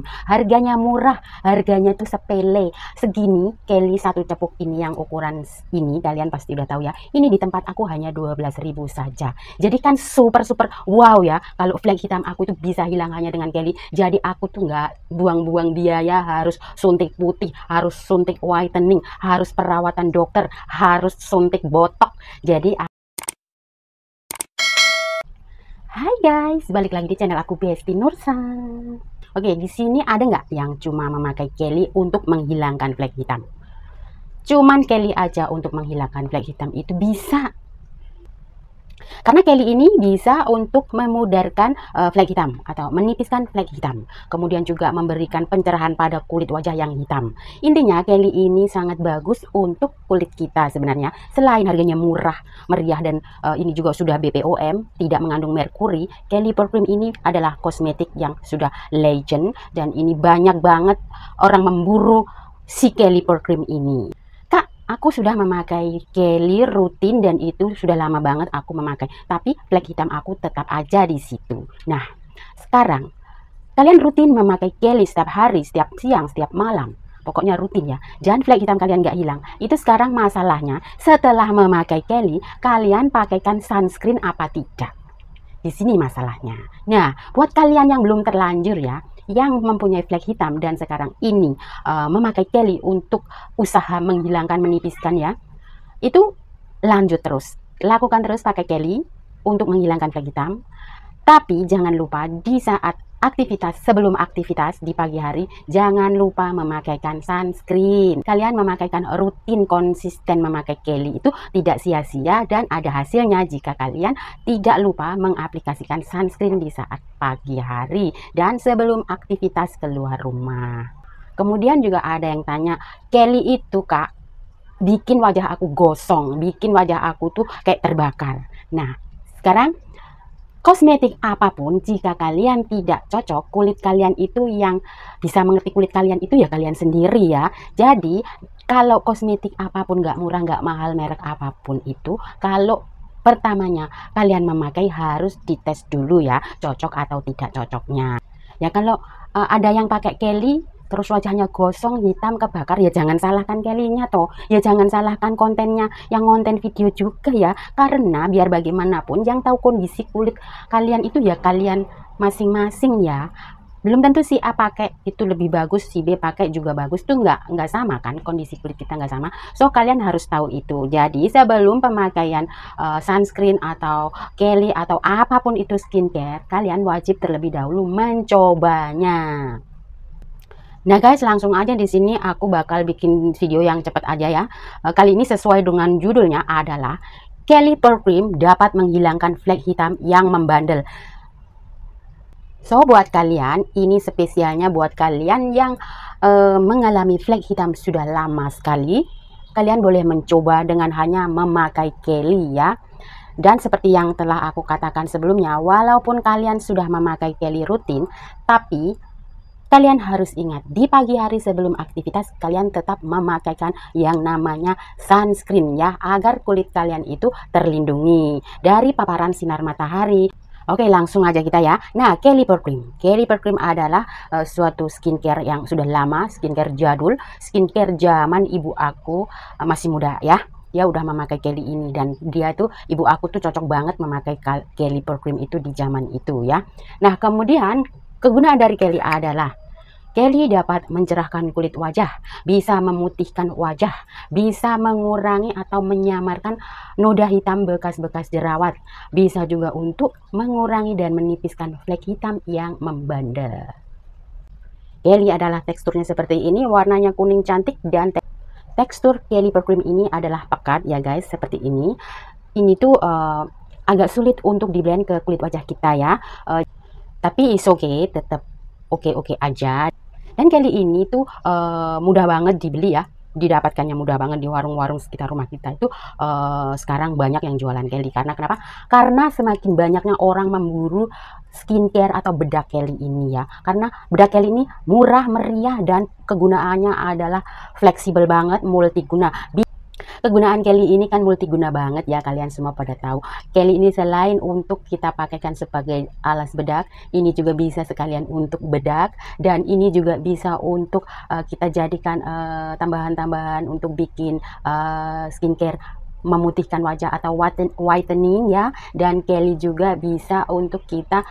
online. Harganya murah, harganya tuh sepele. Segini Kelly satu cepuk ini yang ukuran ini kalian pasti udah tahu ya. Ini di tempat aku hanya 12.000 saja. Jadi kan super super wow ya. Kalau flag hitam aku itu bisa hilang hanya dengan Kelly. Jadi aku tuh nggak buang-buang biaya harus suntik putih, harus suntik whitening, harus perawatan dokter, harus suntik botok. Jadi Hai guys, balik lagi di channel aku Besti Nursa. Oke, di sini ada nggak yang cuma memakai Kelly untuk menghilangkan flek hitam? Cuman Kelly aja untuk menghilangkan flek hitam itu bisa karena Kelly ini bisa untuk memudarkan uh, eh, flek hitam atau menipiskan flek hitam. Kemudian juga memberikan pencerahan pada kulit wajah yang hitam. Intinya Kelly ini sangat bagus untuk kulit kita sebenarnya. Selain harganya murah, meriah dan uh, ini juga sudah BPOM, tidak mengandung merkuri, Kelly per cream ini adalah kosmetik yang sudah legend dan ini banyak banget orang memburu si Kelly Cream ini aku sudah memakai Kelly rutin dan itu sudah lama banget aku memakai. Tapi flek hitam aku tetap aja di situ. Nah, sekarang kalian rutin memakai Kelly setiap hari, setiap siang, setiap malam. Pokoknya rutin ya. Jangan flek hitam kalian nggak hilang. Itu sekarang masalahnya. Setelah memakai Kelly, kalian pakaikan sunscreen apa tidak? Di sini masalahnya. Nah, buat kalian yang belum terlanjur ya, yang mempunyai flag hitam dan sekarang ini uh, memakai Kelly untuk usaha menghilangkan menipiskan ya itu lanjut terus lakukan terus pakai Kelly untuk menghilangkan flag hitam tapi jangan lupa di saat aktivitas sebelum aktivitas di pagi hari jangan lupa memakaikan sunscreen. Kalian memakaikan rutin konsisten memakai Kelly itu tidak sia-sia dan ada hasilnya jika kalian tidak lupa mengaplikasikan sunscreen di saat pagi hari dan sebelum aktivitas keluar rumah. Kemudian juga ada yang tanya, Kelly itu kak bikin wajah aku gosong, bikin wajah aku tuh kayak terbakar. Nah, sekarang kosmetik apapun, jika kalian tidak cocok, kulit kalian itu yang bisa mengerti kulit kalian itu ya kalian sendiri ya. Jadi, kalau kosmetik apapun nggak murah, nggak mahal, merek apapun itu, kalau pertamanya kalian memakai harus dites dulu ya, cocok atau tidak cocoknya. Ya kalau uh, ada yang pakai Kelly terus wajahnya gosong hitam kebakar ya jangan salahkan Kellynya toh ya jangan salahkan kontennya yang konten video juga ya karena biar bagaimanapun yang tahu kondisi kulit kalian itu ya kalian masing-masing ya belum tentu si A pakai itu lebih bagus si B pakai juga bagus tuh nggak nggak sama kan kondisi kulit kita nggak sama so kalian harus tahu itu jadi sebelum pemakaian uh, sunscreen atau kelly atau apapun itu skincare kalian wajib terlebih dahulu mencobanya Nah guys langsung aja di sini aku bakal bikin video yang cepat aja ya. Eh, kali ini sesuai dengan judulnya adalah Kelly Pearl Cream dapat menghilangkan flek hitam yang membandel. So buat kalian ini spesialnya buat kalian yang uh, mengalami flek hitam sudah lama sekali. Kalian boleh mencoba dengan hanya memakai Kelly ya. Dan seperti yang telah aku katakan sebelumnya, walaupun kalian sudah memakai Kelly rutin, tapi Kalian harus ingat, di pagi hari sebelum aktivitas kalian tetap memakaikan yang namanya sunscreen ya, agar kulit kalian itu terlindungi dari paparan sinar matahari. Oke, langsung aja kita ya. Nah, Caliper Cream. Caliper Cream adalah uh, suatu skincare yang sudah lama, skincare jadul, skincare zaman ibu aku uh, masih muda ya ya udah memakai Kelly ini dan dia tuh ibu aku tuh cocok banget memakai Kelly per cream itu di zaman itu ya. Nah, kemudian Kegunaan dari keli adalah Keli dapat mencerahkan kulit wajah, bisa memutihkan wajah, bisa mengurangi atau menyamarkan noda hitam bekas-bekas jerawat, bisa juga untuk mengurangi dan menipiskan flek hitam yang membandel. Keli adalah teksturnya seperti ini, warnanya kuning cantik dan te tekstur keli perkrim ini adalah pekat ya guys, seperti ini. Ini tuh uh, agak sulit untuk diblend ke kulit wajah kita ya. Uh, tapi is okay tetap oke oke -okay aja dan kali ini tuh uh, mudah banget dibeli ya didapatkannya mudah banget di warung-warung sekitar rumah kita itu uh, sekarang banyak yang jualan Kelly karena kenapa? Karena semakin banyaknya orang memburu skincare atau bedak Kelly ini ya. Karena bedak Kelly ini murah, meriah dan kegunaannya adalah fleksibel banget, multiguna. Kegunaan Kelly ini kan multiguna banget ya kalian semua pada tahu. Kelly ini selain untuk kita pakaikan sebagai alas bedak, ini juga bisa sekalian untuk bedak dan ini juga bisa untuk uh, kita jadikan eh, tambahan-tambahan uh, untuk bikin uh, skincare memutihkan wajah atau whitening ya dan Kelly juga bisa untuk kita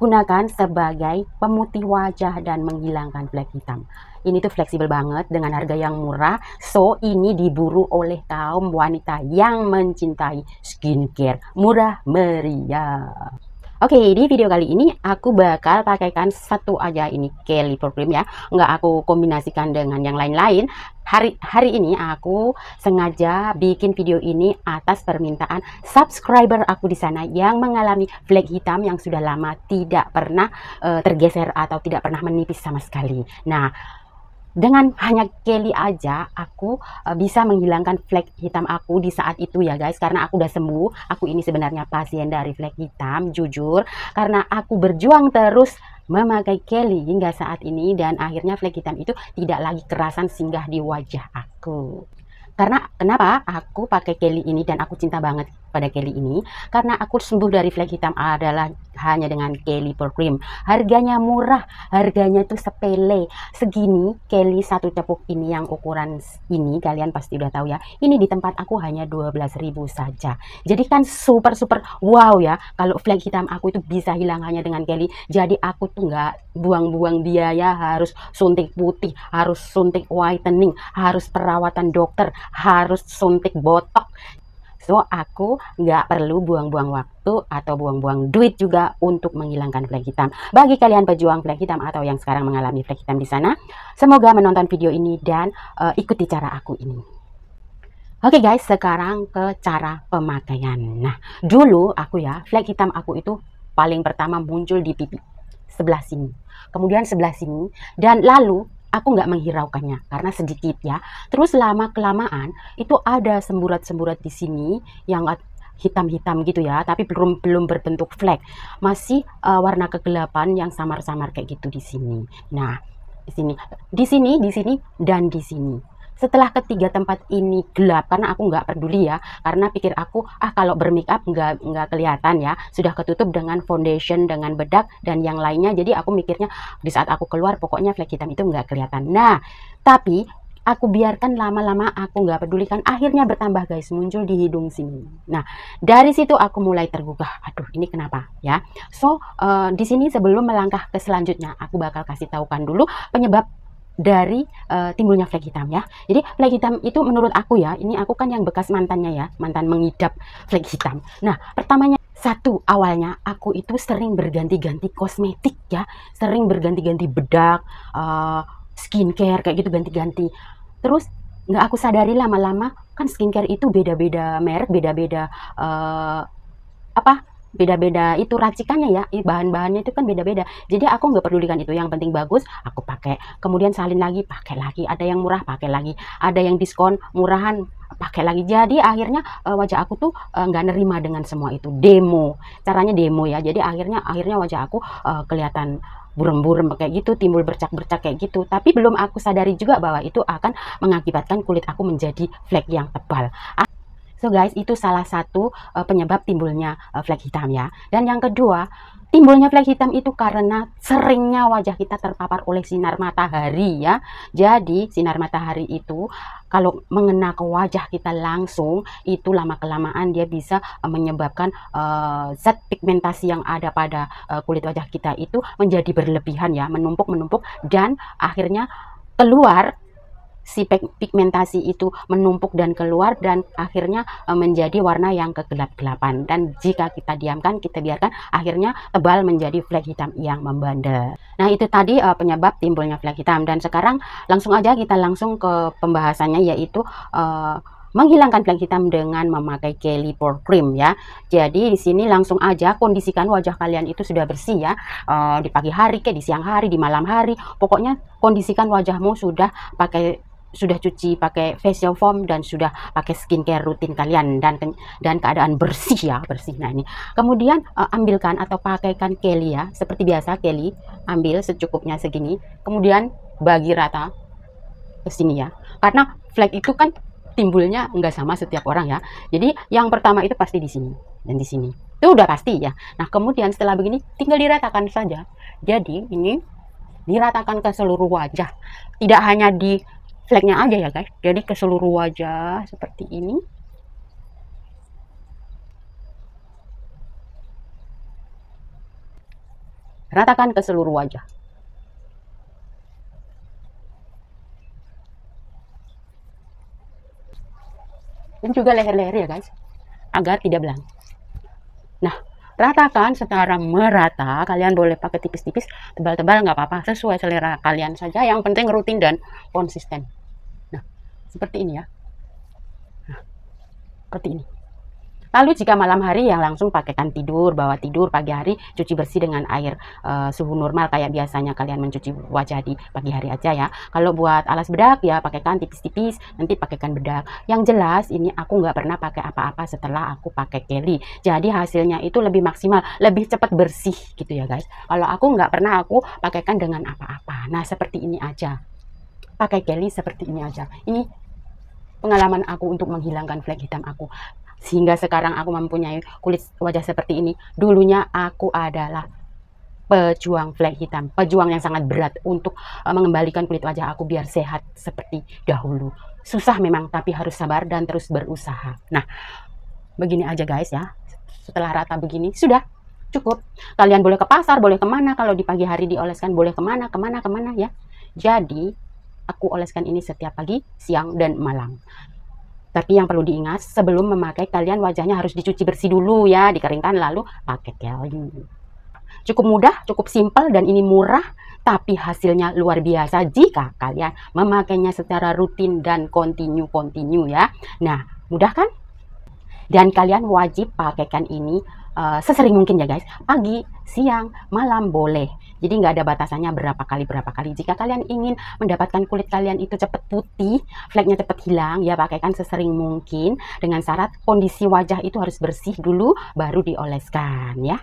gunakan sebagai pemutih wajah dan menghilangkan flek hitam ini tuh fleksibel banget dengan harga yang murah. So, ini diburu oleh kaum wanita yang mencintai skincare murah meriah. Oke, okay, di video kali ini aku bakal pakaikan satu aja ini Kelly Cream ya. Nggak aku kombinasikan dengan yang lain-lain. Hari hari ini aku sengaja bikin video ini atas permintaan subscriber aku di sana yang mengalami flek hitam yang sudah lama tidak pernah uh, tergeser atau tidak pernah menipis sama sekali. Nah, dengan hanya Kelly aja aku uh, bisa menghilangkan flek hitam aku di saat itu ya guys karena aku udah sembuh aku ini sebenarnya pasien dari flek hitam jujur karena aku berjuang terus memakai Kelly hingga saat ini dan akhirnya flek hitam itu tidak lagi kerasan singgah di wajah aku karena kenapa aku pakai Kelly ini dan aku cinta banget pada Kelly ini karena aku sembuh dari flek hitam adalah hanya dengan Kelly Pore Cream. Harganya murah, harganya itu sepele. Segini Kelly satu cepuk ini yang ukuran ini kalian pasti udah tahu ya. Ini di tempat aku hanya 12.000 saja. Jadi kan super super wow ya kalau flek hitam aku itu bisa hilang hanya dengan Kelly. Jadi aku tuh nggak buang-buang biaya harus suntik putih, harus suntik whitening, harus perawatan dokter, harus suntik botok. So, aku nggak perlu buang-buang waktu atau buang-buang duit juga untuk menghilangkan flek hitam. Bagi kalian pejuang flek hitam atau yang sekarang mengalami flek hitam di sana, semoga menonton video ini dan uh, ikuti cara aku ini. Oke okay guys, sekarang ke cara pemakaian. Nah, dulu aku ya, flek hitam aku itu paling pertama muncul di pipi sebelah sini. Kemudian sebelah sini dan lalu aku nggak menghiraukannya karena sedikit ya. Terus lama kelamaan itu ada semburat-semburat di sini yang hitam-hitam gitu ya, tapi belum belum berbentuk flek, masih uh, warna kegelapan yang samar-samar kayak gitu di sini. Nah, di sini, di sini, di sini dan di sini setelah ketiga tempat ini gelap karena aku nggak peduli ya karena pikir aku ah kalau bermake up nggak nggak kelihatan ya sudah ketutup dengan foundation dengan bedak dan yang lainnya jadi aku mikirnya di saat aku keluar pokoknya flek hitam itu nggak kelihatan nah tapi aku biarkan lama-lama aku nggak pedulikan akhirnya bertambah guys muncul di hidung sini nah dari situ aku mulai tergugah aduh ini kenapa ya so uh, di sini sebelum melangkah ke selanjutnya aku bakal kasih tahukan dulu penyebab dari uh, timbulnya flek hitam ya. Jadi flek hitam itu menurut aku ya, ini aku kan yang bekas mantannya ya, mantan mengidap flek hitam. Nah, pertamanya satu awalnya aku itu sering berganti-ganti kosmetik ya, sering berganti-ganti bedak, uh, skincare kayak gitu ganti-ganti. Terus nggak aku sadari lama-lama kan skincare itu beda-beda merek, beda-beda uh, apa beda-beda itu racikannya ya bahan-bahannya itu kan beda-beda jadi aku nggak pedulikan itu yang penting bagus aku pakai kemudian salin lagi pakai lagi ada yang murah pakai lagi ada yang diskon murahan pakai lagi jadi akhirnya e, wajah aku tuh e, nggak nerima dengan semua itu demo caranya demo ya jadi akhirnya akhirnya wajah aku e, kelihatan burem-burem kayak gitu, timbul bercak-bercak kayak gitu. Tapi belum aku sadari juga bahwa itu akan mengakibatkan kulit aku menjadi flek yang tebal. So guys, itu salah satu uh, penyebab timbulnya uh, flek hitam ya. Dan yang kedua, timbulnya flek hitam itu karena seringnya wajah kita terpapar oleh sinar matahari ya. Jadi sinar matahari itu kalau mengena ke wajah kita langsung itu lama kelamaan dia bisa uh, menyebabkan uh, zat pigmentasi yang ada pada uh, kulit wajah kita itu menjadi berlebihan ya, menumpuk-menumpuk dan akhirnya keluar si pigmentasi itu menumpuk dan keluar dan akhirnya e, menjadi warna yang kegelap-gelapan dan jika kita diamkan kita biarkan akhirnya tebal menjadi flek hitam yang membandel nah itu tadi uh, penyebab timbulnya flek hitam dan sekarang langsung aja kita langsung ke pembahasannya yaitu uh, menghilangkan flek hitam dengan memakai Kelly Pore Cream ya. Jadi di sini langsung aja kondisikan wajah kalian itu sudah bersih ya. E, di pagi hari ke, di siang hari, di malam hari, pokoknya kondisikan wajahmu sudah pakai sudah cuci pakai facial foam dan sudah pakai skincare rutin kalian dan dan keadaan bersih ya bersih nah ini kemudian uh, ambilkan atau pakaikan Kelly ya seperti biasa Kelly ambil secukupnya segini kemudian bagi rata ke sini ya karena flek itu kan timbulnya nggak sama setiap orang ya jadi yang pertama itu pasti di sini dan di sini itu udah pasti ya nah kemudian setelah begini tinggal diratakan saja jadi ini diratakan ke seluruh wajah tidak hanya di flagnya aja ya guys jadi ke seluruh wajah seperti ini ratakan ke seluruh wajah dan juga leher-leher ya guys agar tidak belang nah ratakan secara merata kalian boleh pakai tipis-tipis tebal-tebal nggak apa-apa sesuai selera kalian saja yang penting rutin dan konsisten nah seperti ini ya nah, seperti ini Lalu jika malam hari yang langsung pakaikan tidur, bawa tidur pagi hari cuci bersih dengan air uh, suhu normal kayak biasanya kalian mencuci wajah di pagi hari aja ya. Kalau buat alas bedak ya pakaikan tipis-tipis, nanti pakaikan bedak. Yang jelas ini aku nggak pernah pakai apa-apa setelah aku pakai Kelly. Jadi hasilnya itu lebih maksimal, lebih cepat bersih gitu ya guys. Kalau aku nggak pernah aku pakaikan dengan apa-apa. Nah seperti ini aja. Pakai Kelly seperti ini aja. Ini pengalaman aku untuk menghilangkan flek hitam aku sehingga sekarang aku mempunyai kulit wajah seperti ini. Dulunya aku adalah pejuang flek hitam, pejuang yang sangat berat untuk eh, mengembalikan kulit wajah aku biar sehat seperti dahulu. Susah memang, tapi harus sabar dan terus berusaha. Nah, begini aja guys ya. Setelah rata begini, sudah cukup. Kalian boleh ke pasar, boleh kemana. Kalau di pagi hari dioleskan, boleh kemana, kemana, kemana ya. Jadi, aku oleskan ini setiap pagi, siang, dan malam. Tapi yang perlu diingat, sebelum memakai kalian wajahnya harus dicuci bersih dulu ya, dikeringkan lalu pakai kelly. Cukup mudah, cukup simpel dan ini murah, tapi hasilnya luar biasa jika kalian memakainya secara rutin dan kontinu-kontinu ya. Nah, mudah kan? Dan kalian wajib pakaikan ini Eh, sesering mungkin ya guys pagi siang malam boleh jadi nggak ada batasannya berapa kali berapa kali jika kalian ingin mendapatkan kulit kalian itu cepat putih fleknya cepat hilang ya pakaikan sesering mungkin dengan syarat kondisi wajah itu harus bersih dulu baru dioleskan ya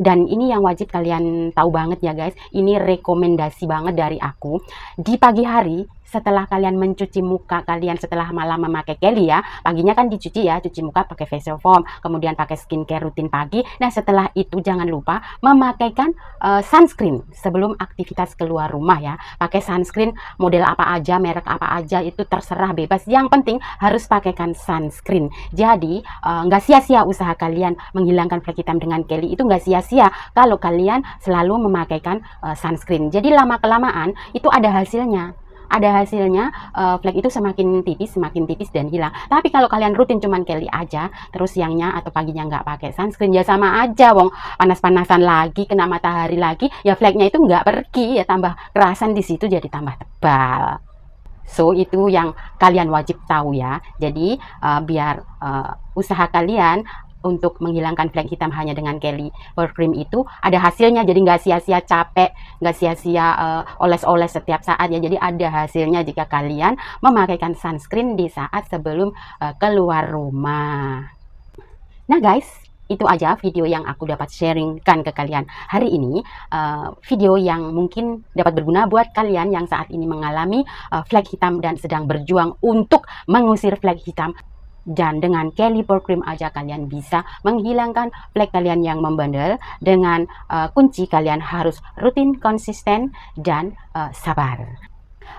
dan ini yang wajib kalian tahu banget ya guys ini rekomendasi banget dari aku di pagi hari setelah kalian mencuci muka kalian setelah malam memakai Kelly ya paginya kan dicuci ya cuci muka pakai facial foam kemudian pakai skincare rutin pagi nah setelah itu jangan lupa memakaikan uh, sunscreen sebelum aktivitas keluar rumah ya pakai sunscreen model apa aja merek apa aja itu terserah bebas yang penting harus pakaikan sunscreen jadi eh, nggak uh, sia-sia usaha kalian menghilangkan flek hitam dengan Kelly itu nggak sia-sia kalau kalian selalu memakaikan uh, sunscreen jadi lama kelamaan itu ada hasilnya ada hasilnya uh, eh, flek itu semakin tipis semakin tipis dan hilang tapi kalau kalian rutin cuman Kelly aja terus siangnya atau paginya nggak pakai sunscreen ya sama aja wong panas-panasan lagi kena matahari lagi ya fleknya itu nggak pergi ya tambah kerasan di situ jadi tambah tebal So itu yang kalian wajib tahu ya. Jadi uh, biar uh, usaha kalian untuk menghilangkan flek hitam hanya dengan Kelly Power Cream itu ada hasilnya jadi nggak sia-sia capek nggak sia-sia uh, oles-oles setiap saat ya jadi ada hasilnya jika kalian memakaikan sunscreen di saat sebelum uh, keluar rumah nah guys itu aja video yang aku dapat sharingkan ke kalian hari ini uh, video yang mungkin dapat berguna buat kalian yang saat ini mengalami uh, flag hitam dan sedang berjuang untuk mengusir flag hitam dan dengan Kelly Cream aja kalian bisa menghilangkan flek kalian yang membandel dengan uh, kunci kalian harus rutin konsisten dan uh, sabar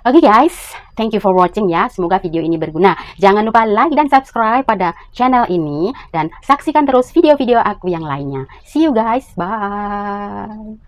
Oke okay guys, thank you for watching ya. Semoga video ini berguna. Jangan lupa like dan subscribe pada channel ini. Dan saksikan terus video-video aku yang lainnya. See you guys, bye!